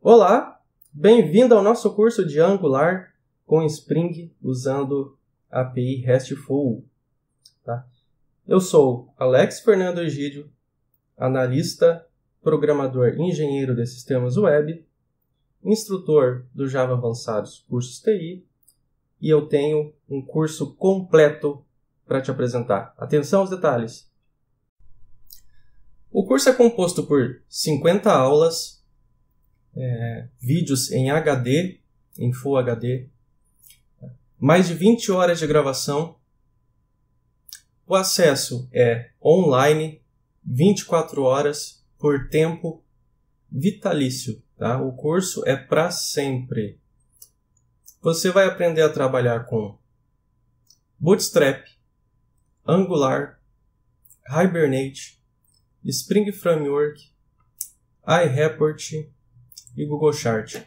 Olá, bem-vindo ao nosso curso de Angular com Spring usando a API RESTful. Tá? Eu sou Alex Fernando Egídio, analista, programador e engenheiro de sistemas web, instrutor do Java Avançados Cursos TI, e eu tenho um curso completo para te apresentar. Atenção aos detalhes! O curso é composto por 50 aulas, é, vídeos em HD, em Full HD, mais de 20 horas de gravação. O acesso é online, 24 horas, por tempo vitalício. Tá? O curso é para sempre. Você vai aprender a trabalhar com Bootstrap, Angular, Hibernate, Spring Framework, iReport e Google Chart.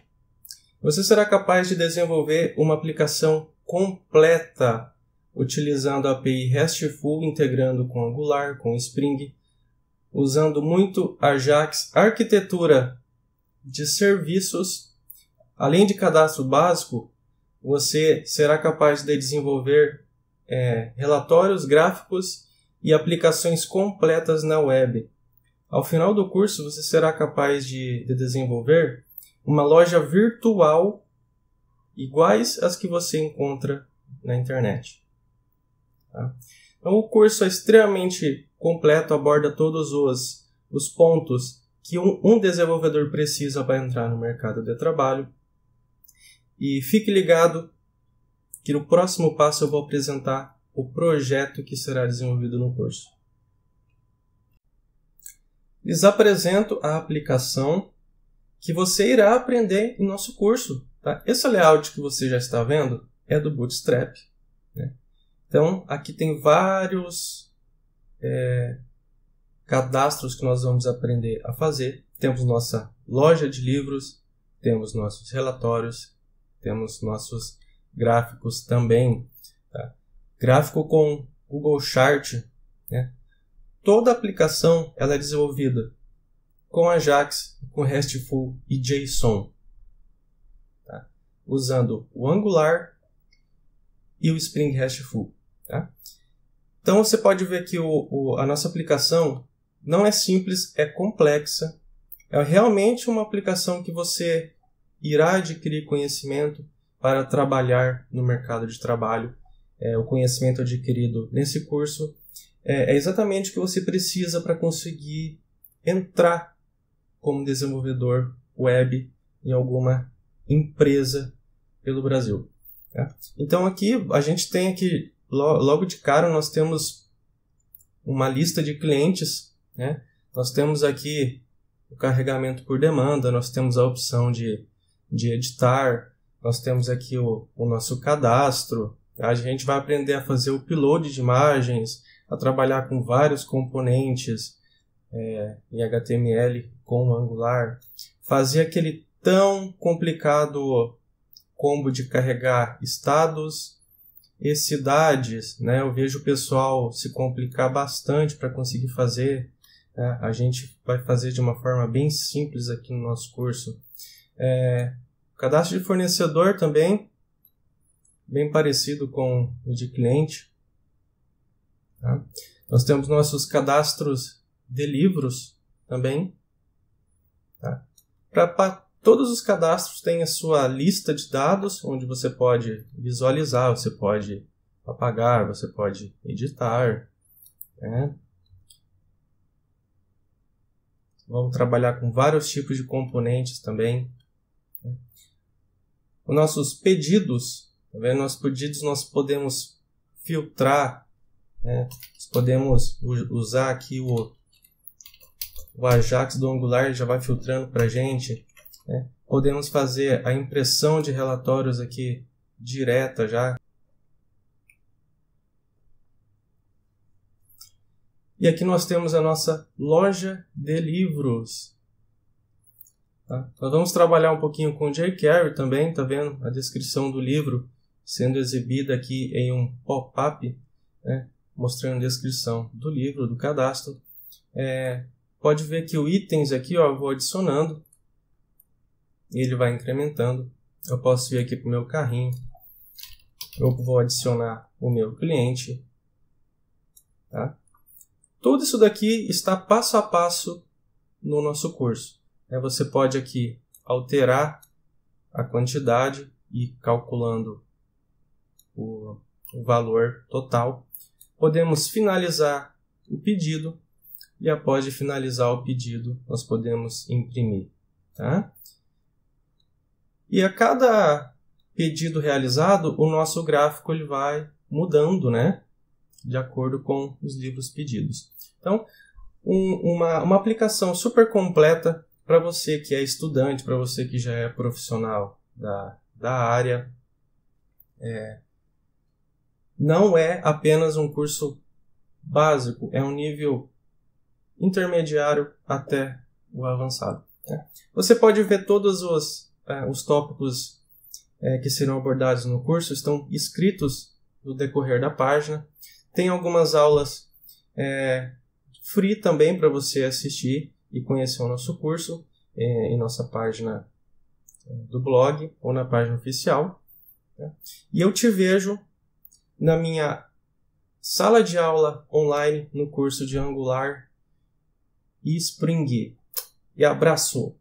Você será capaz de desenvolver uma aplicação completa utilizando a API RESTful, integrando com Angular, com Spring, usando muito Ajax, arquitetura de serviços, além de cadastro básico, você será capaz de desenvolver é, relatórios, gráficos e aplicações completas na web. Ao final do curso, você será capaz de, de desenvolver uma loja virtual iguais às que você encontra na internet. Tá? Então, o curso é extremamente completo, aborda todos os, os pontos que um, um desenvolvedor precisa para entrar no mercado de trabalho. E fique ligado que no próximo passo eu vou apresentar o projeto que será desenvolvido no curso. Lhes apresento a aplicação que você irá aprender em nosso curso. Tá? Esse layout que você já está vendo é do Bootstrap. Né? Então, aqui tem vários é, cadastros que nós vamos aprender a fazer. Temos nossa loja de livros, temos nossos relatórios, temos nossos gráficos também gráfico com Google Chart, né? toda aplicação ela é desenvolvida com Ajax, com RESTful e JSON, tá? usando o Angular e o Spring RESTful. Tá? Então você pode ver que o, o, a nossa aplicação não é simples, é complexa. É realmente uma aplicação que você irá adquirir conhecimento para trabalhar no mercado de trabalho é, o conhecimento adquirido nesse curso, é, é exatamente o que você precisa para conseguir entrar como desenvolvedor web em alguma empresa pelo Brasil. Né? Então aqui a gente tem aqui logo de cara nós temos uma lista de clientes, né? Nós temos aqui o carregamento por demanda, nós temos a opção de, de editar, nós temos aqui o, o nosso cadastro, a gente vai aprender a fazer o upload de imagens, a trabalhar com vários componentes é, em HTML com Angular, fazer aquele tão complicado combo de carregar estados e cidades, né? Eu vejo o pessoal se complicar bastante para conseguir fazer. Né? A gente vai fazer de uma forma bem simples aqui no nosso curso. É, cadastro de fornecedor também bem parecido com o de cliente. Tá? Nós temos nossos cadastros de livros também. Tá? Para todos os cadastros têm a sua lista de dados, onde você pode visualizar, você pode apagar, você pode editar. Né? Vamos trabalhar com vários tipos de componentes também. Né? Os nossos pedidos tá vendo nossos pedidos, nós podemos filtrar, né? nós podemos usar aqui o, o Ajax do Angular, já vai filtrando para a gente. Né? Podemos fazer a impressão de relatórios aqui direta já. E aqui nós temos a nossa loja de livros. Tá? Nós vamos trabalhar um pouquinho com jQuery também, tá vendo? A descrição do livro sendo exibida aqui em um pop-up, né, mostrando a descrição do livro, do cadastro. É, pode ver que o itens aqui, ó, eu vou adicionando e ele vai incrementando. Eu posso vir aqui para o meu carrinho, eu vou adicionar o meu cliente. Tá? Tudo isso daqui está passo a passo no nosso curso. É, você pode aqui alterar a quantidade e calculando o, o valor total. Podemos finalizar o pedido e após de finalizar o pedido, nós podemos imprimir. Tá? E a cada pedido realizado, o nosso gráfico ele vai mudando, né? De acordo com os livros pedidos. Então, um, uma, uma aplicação super completa para você que é estudante, para você que já é profissional da, da área, é, não é apenas um curso básico, é um nível intermediário até o avançado. Né? Você pode ver todos os, é, os tópicos é, que serão abordados no curso, estão escritos no decorrer da página. Tem algumas aulas é, free também para você assistir e conhecer o nosso curso em nossa página do blog ou na página oficial. Né? E eu te vejo na minha sala de aula online no curso de Angular e Spring. E abraço!